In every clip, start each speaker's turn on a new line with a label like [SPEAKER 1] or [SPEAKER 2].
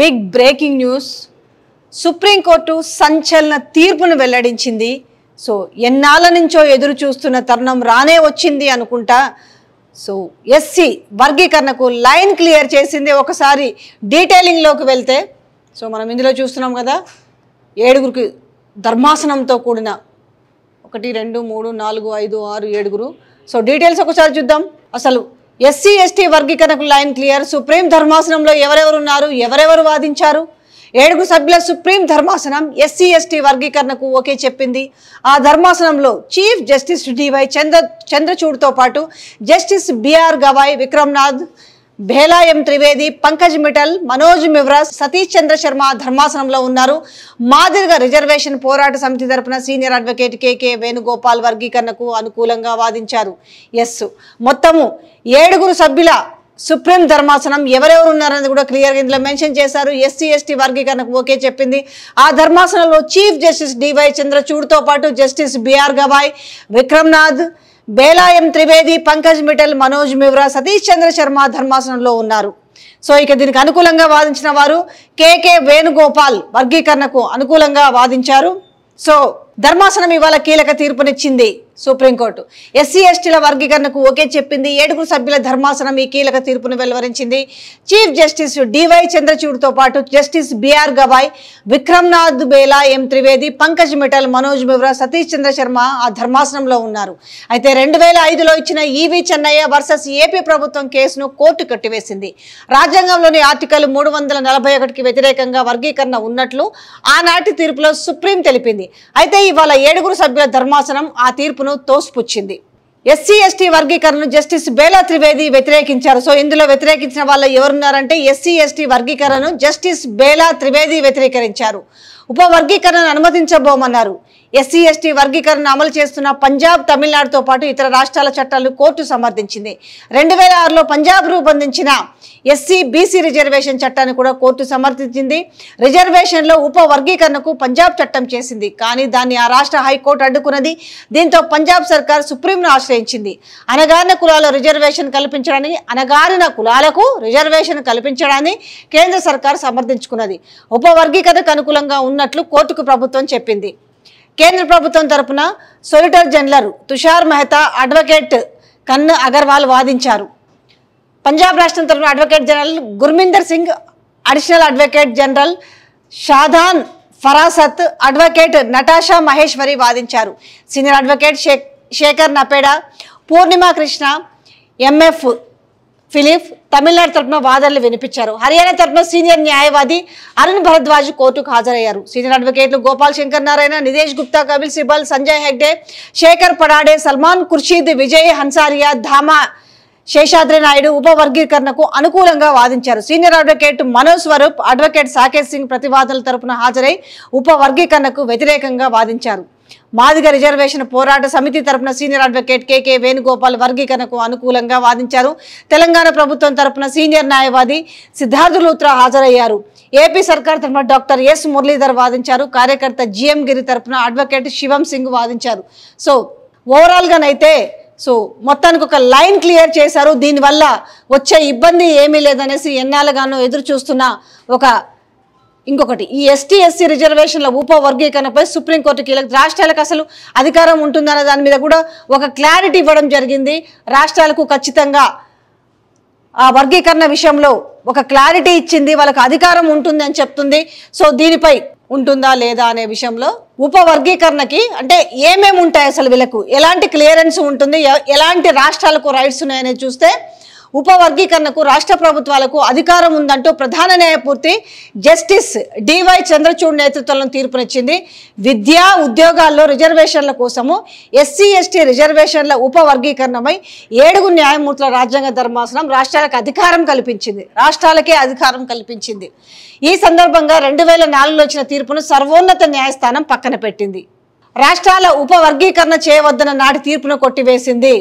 [SPEAKER 1] big breaking news supreme court సంచలన తీర్పును వెల్లడించింది సో ఎన్నాళ్ళ నుంచో ఎదురు చూస్తున్న తరుణం రానే వచ్చింది అనుకుంటా సో ఎస్సీ వర్గీకరణకు లైన్ క్లియర్ చేసింది ఒకసారి డీటెయిలింగ్లోకి వెళ్తే సో మనం ఇందులో చూస్తున్నాం కదా ఏడుగురికి ధర్మాసనంతో కూడిన ఒకటి రెండు మూడు నాలుగు ఐదు ఆరు ఏడుగురు సో డీటెయిల్స్ ఒకసారి చూద్దాం అసలు ఎస్సీ ఎస్టీ వర్గీకరణకు లైన్ క్లియర్ సుప్రీం ధర్మాసనంలో ఎవరెవరు ఉన్నారు ఎవరెవరు వాదించారు ఏడుగు సభ్యుల సుప్రీం ధర్మాసనం ఎస్సీ ఎస్టీ వర్గీకరణకు ఓకే చెప్పింది ఆ ధర్మాసనంలో చీఫ్ జస్టిస్ డివై చంద్ర చంద్రచూడ్తో పాటు జస్టిస్ బిఆర్ గవాయ్ విక్రమ్నాథ్ భేలాయం త్రివేది పంకజ్ మిఠల్ మనోజ్ మివ్రా సతీష్ చంద్ర శర్మ ధర్మాసనంలో ఉన్నారు మాదిరిగా రిజర్వేషన్ పోరాట సమితి తరపున సీనియర్ అడ్వకేట్ కేకే వేణుగోపాల్ వర్గీకరణకు అనుకూలంగా వాదించారు ఎస్ మొత్తము ఏడుగురు సభ్యుల సుప్రీం ధర్మాసనం ఎవరెవరు ఉన్నారనేది కూడా క్లియర్గా ఇందులో మెన్షన్ చేశారు ఎస్సీ ఎస్టీ వర్గీకరణకు ఓకే చెప్పింది ఆ ధర్మాసనంలో చీఫ్ జస్టిస్ డివై చంద్రచూడ్తో పాటు జస్టిస్ బిఆర్ గవాయ్ విక్రమ్నాథ్ బేలాయం త్రివేది పంకజ్ మిఠల్ మనోజ్ మివ్రా సతీష్ చంద్ర శర్మ ధర్మాసనంలో ఉన్నారు సో ఇక దీనికి అనుకూలంగా వాదించిన వారు కేకే వేణుగోపాల్ వర్గీకరణకు అనుకూలంగా వాదించారు సో ధర్మాసనం ఇవాళ కీలక తీర్పునిచ్చింది సుప్రీంకోర్టు ఎస్సీ ఎస్టీల వర్గీకరణకు ఓకే చెప్పింది ఏడుగురు సభ్యుల ధర్మాసనం ఈ కీలక తీర్పును వెలువరించింది చీఫ్ జస్టిస్ డివై చంద్రచూడ్తో పాటు justice BR Gavai Vikram Nath Bela M Trivedi Pankaj Mithal Manoj Misra Satish Chandra Sharma ఆ ధర్మాసనంలో ఉన్నారు అయితే రెండు వేల ఐదులో ఇచ్చిన ఈవీ చెన్నయ్య వర్సెస్ ఏపీ ప్రభుత్వం కేసును కోర్టు కట్టివేసింది రాజ్యాంగంలోని ఆర్టికల్ మూడు వందల నలభై ఒకటికి వ్యతిరేకంగా వర్గీకరణ ఉన్నట్లు ఆనాటి తీర్పులో సుప్రీం తెలిపింది అయితే ఇవాళ ఏడుగురు సభ్యుల ధర్మాసనం ఆ తీర్పును వర్గీకరణను తోసిపుచ్చింది ఎస్సీ ఎస్టీ వర్గీకరణను జస్టిస్ బేలా త్రివేది వ్యతిరేకించారు సో ఇందులో వ్యతిరేకించిన వాళ్ళు ఎవరున్నారంటే ఎస్సీ ఎస్టీ వర్గీకరణను జస్టిస్ బేలా త్రివేది వ్యతిరేకరించారు ఉపవర్గీకరణను అనుమతించబోమన్నారు ఎస్సీ ఎస్టీ వర్గీకరణ అమలు చేస్తున్న పంజాబ్ తమిళనాడుతో పాటు ఇతర రాష్ట్రాల చట్టాలను కోర్టు సమర్థించింది రెండు వేల ఆరులో పంజాబ్ రూపొందించిన ఎస్సీ బీసీ రిజర్వేషన్ చట్టాన్ని కూడా కోర్టు సమర్థించింది రిజర్వేషన్లో ఉపవర్గీకరణకు పంజాబ్ చట్టం చేసింది కానీ దాన్ని ఆ రాష్ట్ర హైకోర్టు అడ్డుకున్నది దీంతో పంజాబ్ సర్కార్ సుప్రీంను ఆశ్రయించింది అనగారిన కులాల రిజర్వేషన్ కల్పించడానికి అనగారిన కులాలకు రిజర్వేషన్ కల్పించడాన్ని కేంద్ర సర్కార్ సమర్థించుకున్నది వర్గీకరణకు అనుకూలంగా ఉన్నట్లు కోర్టుకు ప్రభుత్వం చెప్పింది కేంద్ర ప్రభుత్వం తరపున solicitor general Tushar Mehta advocate Kanu Agarwal వాదించారు పంజాబ్ రాష్ట్రం తరపున advocate general Gurminder Singh additional advocate general Shadan Farasat advocate Natasha Maheshwari వాదించారు senior advocate Shekhar Naphade Purnima Krishna MF Philip Tamil Nadu తరఫున వాదనలు వినిపించారు హర్యానా తరఫున సీనియర్ న్యాయవాది అరుణ్ భరద్వాజ్ కోర్టుకు హాజరయ్యారు సీనియర్ అడ్వకేట్లు గోపాల్ శంకర్ నారాయణ నిదేశ్ గుప్తా కపిల్ సిబల్ సంజయ్ హెగ్డే శేఖర్ పడాడే సల్మాన్ ఖుర్షీద్ విజయ్ హన్సారియా ధామా శేషాద్రి నాయుడు ఉపవర్గీకరణకు అనుకూలంగా వాదించారు senior advocate Manoj Swarup advocate Saket Singh ప్రతివాదుల తరపున హాజరై ఉపవర్గీకరణకు వ్యతిరేకంగా వాదించారు మాదిగ రిజర్వేషన్ పోరాట సమితి తరపున సీనియర్ అడ్వకేట్ కెకే వేణుగోపాల్ వర్గీకరణకు అనుకూలంగా వాదించారు తెలంగాణ ప్రభుత్వం తరపున సీనియర్ న్యాయవాది సిద్ధార్థ లూత్రా హాజరయ్యారు ఏపీ సర్కార్ తరఫున డాక్టర్ ఎస్ మురళీధర్ వాదించారు కార్యకర్త జిఎం గిరి తరఫున అడ్వకేట్ శివం సింగ్ వాదించారు సో ఓవరాల్గానైతే సో మొత్తానికి ఒక లైన్ క్లియర్ చేశారు దీనివల్ల వచ్చే ఇబ్బంది ఏమీ లేదనేసి ఎన్నాళ్ళుగానో ఎదురు చూస్తున్న ఒక ఇంకొకటి ఈ ఎస్టీ ఎస్సీ రిజర్వేషన్ల ఉప వర్గీకరణపై సుప్రీంకోర్టు కీలక రాష్ట్రాలకు అసలు అధికారం ఉంటుందన్న దాని మీద కూడా ఒక క్లారిటీ ఇవ్వడం జరిగింది రాష్ట్రాలకు ఖచ్చితంగా ఆ వర్గీకరణ విషయంలో ఒక క్లారిటీ ఇచ్చింది వాళ్ళకు అధికారం ఉంటుంది అని చెప్తుంది సో దీనిపై ఉంటుందా లేదా అనే విషయంలో ఉపవర్గీకరణకి అంటే ఏమేమి ఉంటాయి అసలు వీళ్ళకు ఎలాంటి క్లియరెన్స్ ఉంటుంది ఎలాంటి రాష్ట్రాలకు రైట్స్ ఉన్నాయనేది చూస్తే ఉపవర్గీకరణకు రాష్ట్ర ప్రభుత్వాలకు అధికారం ఉందంటూ ప్రధాన న్యాయమూర్తి జస్టిస్ డివై చంద్రచూడ్ నేతృత్వంలో తీర్పునిచ్చింది విద్యా ఉద్యోగాల్లో రిజర్వేషన్ల కోసము ఎస్సీ ఎస్టీ రిజర్వేషన్ల ఉపవర్గీకరణమై ఏడుగురు న్యాయమూర్తుల రాజ్యాంగ ధర్మాసనం రాష్ట్రాలకు అధికారం కల్పించింది రాష్ట్రాలకే అధికారం కల్పించింది ఈ సందర్భంగా రెండు వేల నాలుగులో వచ్చిన తీర్పును సర్వోన్నత న్యాయస్థానం పక్కన పెట్టింది రాష్ట్రాల ఉపవర్గీకరణ చేయవద్దన్న నాటి తీర్పును కొట్టివేసింది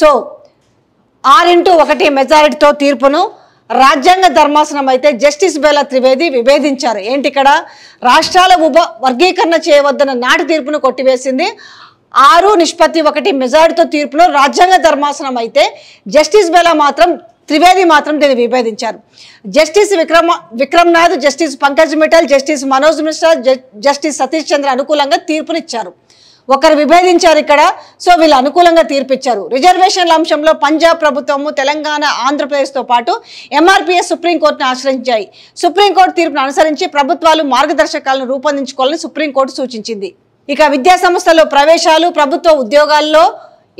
[SPEAKER 1] సో ఆరింటూ ఒకటి మెజారిటీతో తీర్పును రాజ్యాంగ ధర్మాసనం అయితే జస్టిస్ బేలా త్రివేది విభేదించారు ఏంటి ఇక్కడ రాష్ట్రాల ఉప వర్గీకరణ చేయవద్దన్న నాటి తీర్పును కొట్టివేసింది ఆరు నిష్పత్తి ఒకటి మెజారిటీతో తీర్పును రాజ్యాంగ ధర్మాసనం అయితే జస్టిస్ బేలా మాత్రం త్రివేది మాత్రం దీన్ని విభేదించారు జస్టిస్ విక్రమ Vikram Nath justice Pankaj Mittal justice Manoj Mishra justice Satish చంద్ర అనుకూలంగా తీర్పునిచ్చారు ఒకరు విభేదించారు ఇక్కడ సో వీళ్ళు అనుకూలంగా తీర్పిచ్చారు రిజర్వేషన్ల అంశంలో పంజాబ్ ప్రభుత్వము తెలంగాణ ఆంధ్రప్రదేశ్తో పాటు ఎంఆర్పీఎస్ సుప్రీంకోర్టును ఆశ్రయించాయి సుప్రీంకోర్టు తీర్పును అనుసరించి ప్రభుత్వాలు మార్గదర్శకాలను రూపొందించుకోవాలని సుప్రీంకోర్టు సూచించింది ఇక విద్యా సంస్థల్లో ప్రవేశాలు ప్రభుత్వ ఉద్యోగాల్లో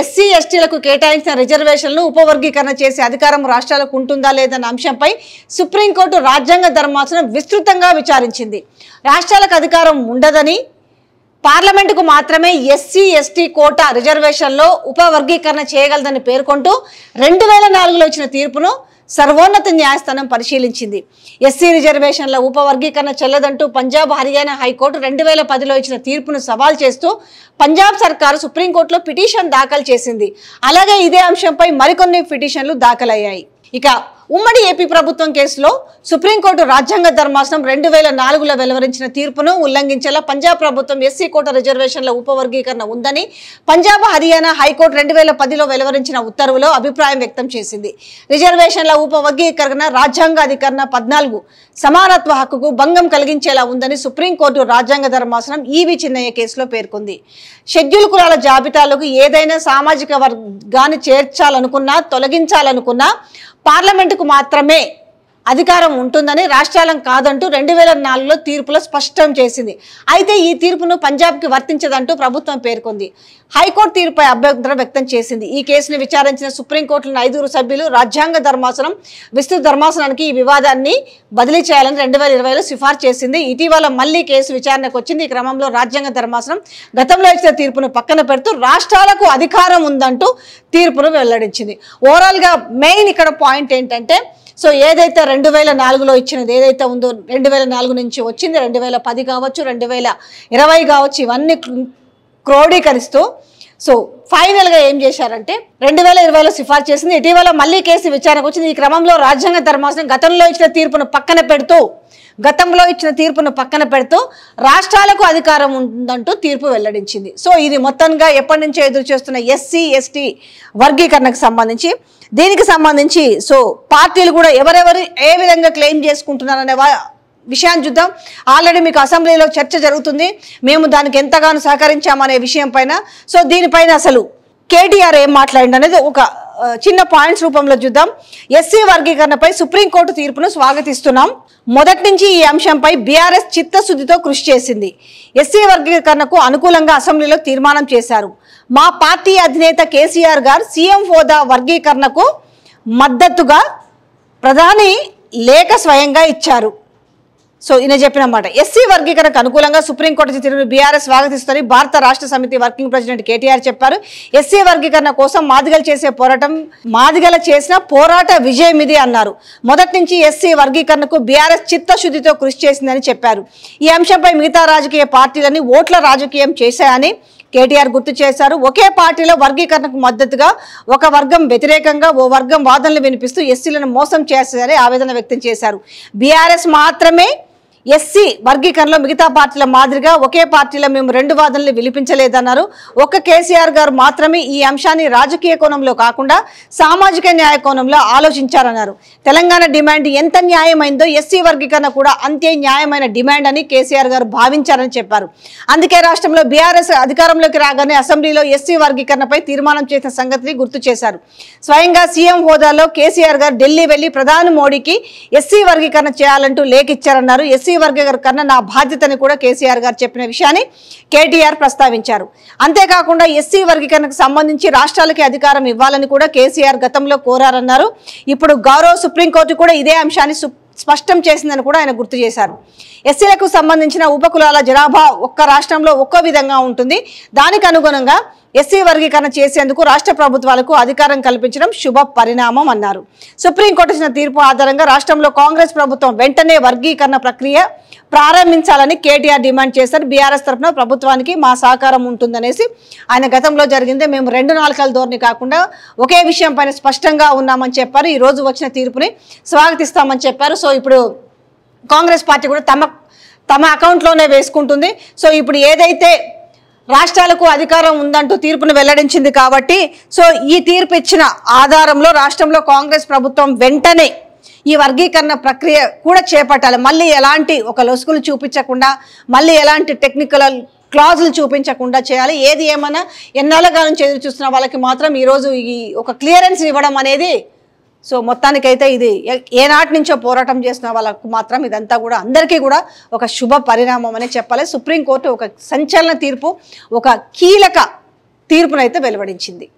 [SPEAKER 1] ఎస్సీ ఎస్టీలకు కేటాయించిన రిజర్వేషన్లను ఉపవర్గీకరణ చేసే అధికారం రాష్ట్రాలకు ఉంటుందా లేదన్న అంశంపై సుప్రీంకోర్టు రాజ్యాంగ ధర్మాసనం విస్తృతంగా విచారించింది రాష్ట్రాలకు అధికారం ఉండదని పార్లమెంటుకు మాత్రమే ఎస్సీ ఎస్టీ కోటా రిజర్వేషన్లో ఉపవర్గీకరణ చేయగలదని పేర్కొంటూ రెండు వేల నాలుగులో వచ్చిన తీర్పును సర్వోన్నత న్యాయస్థానం పరిశీలించింది ఎస్సీ రిజర్వేషన్ల ఉపవర్గీకరణ చెల్లదంటూ పంజాబ్ హర్యానా హైకోర్టు రెండు వేల పదిలో ఇచ్చిన తీర్పును సవాల్ చేస్తూ పంజాబ్ సర్కారు సుప్రీంకోర్టులో పిటిషన్ దాఖలు చేసింది అలాగే ఇదే అంశంపై మరికొన్ని పిటిషన్లు దాఖలయ్యాయి ఇక ఉమ్మడి ఏపీ ప్రభుత్వం కేసులో సుప్రీంకోర్టు రాజ్యాంగ ధర్మాసనం రెండు వేల నాలుగులో వెలువరించిన తీర్పును ఉల్లంఘించేలా పంజాబ్ ప్రభుత్వం ఎస్సీ కోట రిజర్వేషన్ల ఉపవర్గీకరణ ఉందని పంజాబ్ హర్యానా హైకోర్టు రెండు వేల పదిలో వెలువరించిన ఉత్తర్వులో అభిప్రాయం వ్యక్తం చేసింది రిజర్వేషన్ల ఉపవర్గీకరణ రాజ్యాంగాధికరణ పద్నాలుగు సమానత్వ హక్కుకు భంగం కలిగించేలా ఉందని సుప్రీంకోర్టు రాజ్యాంగ ధర్మాసనం ఈవి చిన్నయ్య కేసులో పేర్కొంది షెడ్యూల్ కులాల జాబితాలకు ఏదైనా సామాజిక వర్గాన్ని చేర్చాలనుకున్నా తొలగించాలనుకున్నా పార్లమెంటు మాత్రమే అధికారం ఉంటుందని రాష్ట్రాలం కాదంటూ రెండు వేల నాలుగులో తీర్పులో స్పష్టం చేసింది అయితే ఈ తీర్పును పంజాబ్కి వర్తించదంటూ ప్రభుత్వం పేర్కొంది హైకోర్టు తీర్పుపై అభ్యర్థన వ్యక్తం చేసింది ఈ కేసును విచారించిన సుప్రీంకోర్టులోని ఐదుగురు సభ్యులు రాజ్యాంగ ధర్మాసనం విస్తృత ధర్మాసనానికి ఈ వివాదాన్ని బదిలీ చేయాలని రెండు వేల ఇరవైలో సిఫార్సు చేసింది ఇటీవల మళ్లీ కేసు విచారణకు వచ్చింది ఈ క్రమంలో రాజ్యాంగ ధర్మాసనం గతంలో ఇచ్చిన తీర్పును పక్కన పెడుతూ రాష్ట్రాలకు అధికారం ఉందంటూ తీర్పును వెల్లడించింది ఓవరాల్గా మెయిన్ ఇక్కడ పాయింట్ ఏంటంటే సో ఏదైతే రెండు వేల నాలుగులో ఇచ్చినది ఏదైతే ఉందో రెండు వేల నాలుగు నుంచి వచ్చింది రెండు వేల పది కావచ్చు రెండు వేల ఇరవై కావచ్చు ఇవన్నీ క్రోడీకరిస్తూ సో ఫైనల్గా ఏం చేశారంటే రెండు వేల ఇరవైలో సిఫార్సు చేసింది ఇటీవల మళ్ళీ కేసు విచారణకు వచ్చింది ఈ క్రమంలో రాజ్యాంగ ధర్మాసనం గతంలో ఇచ్చిన తీర్పును పక్కన పెడుతూ గతంలో ఇచ్చిన తీర్పును పక్కన పెడుతూ రాష్ట్రాలకు అధికారం ఉందంటూ తీర్పు వెల్లడించింది సో ఇది మొత్తంగా ఎప్పటి నుంచో ఎదురు చేస్తున్న ఎస్సీ ఎస్టీ వర్గీకరణకు సంబంధించి దీనికి సంబంధించి సో పార్టీలు కూడా ఎవరెవరు ఏ విధంగా క్లెయిమ్ చేసుకుంటున్నారనే విషయాన్ని చూద్దాం ఆల్రెడీ మీకు అసెంబ్లీలో చర్చ జరుగుతుంది మేము దానికి ఎంతగానో సహకరించామనే విషయం పైన సో దీనిపైన అసలు కేటీఆర్ ఏం మాట్లాడి అనేది ఒక చిన్న పాయింట్స్ రూపంలో చూద్దాం ఎస్సీ వర్గీకరణపై సుప్రీంకోర్టు తీర్పును స్వాగతిస్తున్నాం మొదటి నుంచి ఈ అంశంపై బీఆర్ఎస్ చిత్తశుద్ధితో కృషి చేసింది ఎస్సీ వర్గీకరణకు అనుకూలంగా అసెంబ్లీలో తీర్మానం చేశారు మా పార్టీ అధినేత కేసీఆర్ గారు సీఎం హోదా వర్గీకరణకు మద్దతుగా ప్రధాని లేఖ స్వయంగా ఇచ్చారు సో ఈయన చెప్పిన మాట ఎస్సీ వర్గీకరణకు అనుకూలంగా సుప్రీంకోర్టు తీర్పును బీఆర్ఎస్ స్వాగతిస్తని భారత రాష్ట్ర సమితి వర్కింగ్ ప్రెసిడెంట్ కేటీఆర్ చెప్పారు ఎస్సీ వర్గీకరణ కోసం మాదిగలు చేసే పోరాటం మాదిగల చేసిన పోరాట విజయం ఇది అన్నారు మొదటి నుంచి ఎస్సీ వర్గీకరణకు బీఆర్ఎస్ చిత్తశుద్ధితో కృషి చేసిందని చెప్పారు ఈ అంశంపై మిగతా రాజకీయ పార్టీలని ఓట్ల రాజకీయం చేశాయని కేటీఆర్ గుర్తు చేశారు ఒకే పార్టీలో వర్గీకరణకు మద్దతుగా ఒక వర్గం వ్యతిరేకంగా ఓ వర్గం వాదనలు వినిపిస్తూ ఎస్సీలను మోసం చేస్తారని ఆవేదన వ్యక్తం చేశారు బీఆర్ఎస్ మాత్రమే ఎస్సీ వర్గీకరణలో మిగతా పార్టీల మాదిరిగా ఒకే పార్టీలో మేము రెండు వాదనలు విలిపించలేదన్నారు ఒక్క కేసీఆర్ గారు మాత్రమే ఈ అంశాన్ని రాజకీయ కోణంలో కాకుండా సామాజిక న్యాయ కోణంలో ఆలోచించారన్నారు తెలంగాణ డిమాండ్ ఎంత న్యాయమైందో ఎస్సీ వర్గీకరణ కూడా అంతే న్యాయమైన డిమాండ్ అని కేసీఆర్ గారు భావించారని చెప్పారు అందుకే రాష్ట్రంలో బీఆర్ఎస్ అధికారంలోకి రాగానే అసెంబ్లీలో ఎస్సీ వర్గీకరణపై తీర్మానం చేసిన సంగతిని గుర్తు చేశారు స్వయంగా సీఎం హోదాలో కేసీఆర్ గారు ఢిల్లీ వెళ్లి ప్రధాని మోడీకి ఎస్సీ వర్గీకరణ చేయాలంటూ లేఖ ఇచ్చారన్నారు ఎస్సీ ఎస్సీ వర్గ కన్నా నా బాధ్యతని కూడా కేసీఆర్ గారు చెప్పిన విషయాన్ని కేటీఆర్ ప్రస్తావించారు అంతేకాకుండా ఎస్సీ వర్గీకరణకు సంబంధించి రాష్ట్రాలకి అధికారం ఇవ్వాలని కూడా కేసీఆర్ గతంలో కోరారన్నారు ఇప్పుడు గౌరవ సుప్రీంకోర్టు కూడా ఇదే అంశాన్ని స్పష్టం చేసిందని కూడా ఆయన గుర్తు చేశారు ఎస్సీలకు సంబంధించిన ఉపకులాల జనాభా ఒక్క రాష్ట్రంలో ఒక్కో విధంగా ఉంటుంది దానికి అనుగుణంగా ఎస్సీ వర్గీకరణ చేసేందుకు రాష్ట్ర ప్రభుత్వాలకు అధికారం కల్పించడం శుభ పరిణామం అన్నారు సుప్రీంకోర్టు ఇచ్చిన తీర్పు ఆధారంగా రాష్ట్రంలో కాంగ్రెస్ ప్రభుత్వం వెంటనే వర్గీకరణ ప్రక్రియ ప్రారంభించాలని కేటీఆర్ డిమాండ్ చేశారు బీఆర్ఎస్ తరఫున ప్రభుత్వానికి మా సహకారం ఉంటుందనేసి ఆయన గతంలో జరిగింది మేము రెండు నాలుకల ధోరణి కాకుండా ఒకే విషయం స్పష్టంగా ఉన్నామని చెప్పారు ఈ రోజు వచ్చిన తీర్పుని స్వాగతిస్తామని చెప్పారు సో ఇప్పుడు కాంగ్రెస్ పార్టీ కూడా తమ తమ అకౌంట్లోనే వేసుకుంటుంది సో ఇప్పుడు ఏదైతే రాష్ట్రాలకు అధికారం ఉందంటూ తీర్పును వెల్లడించింది కాబట్టి సో ఈ తీర్పు ఇచ్చిన ఆధారంలో రాష్ట్రంలో కాంగ్రెస్ ప్రభుత్వం వెంటనే ఈ వర్గీకరణ ప్రక్రియ కూడా చేపట్టాలి మళ్ళీ ఎలాంటి ఒక లొసుగులు చూపించకుండా మళ్ళీ ఎలాంటి టెక్నికల్ క్లాజులు చూపించకుండా చేయాలి ఏది ఏమైనా ఎన్నాళ్ళ కాలం చేతులు చూస్తున్న వాళ్ళకి మాత్రం ఈరోజు ఈ ఒక క్లియరెన్స్ ఇవ్వడం అనేది సో మొత్తానికైతే ఇది ఏనాటి నుంచో పోరాటం చేసిన వాళ్ళకు మాత్రం ఇదంతా కూడా అందరికీ కూడా ఒక శుభ పరిణామం అనే చెప్పాలి సుప్రీంకోర్టు ఒక సంచలన తీర్పు ఒక కీలక తీర్పునైతే వెలువడించింది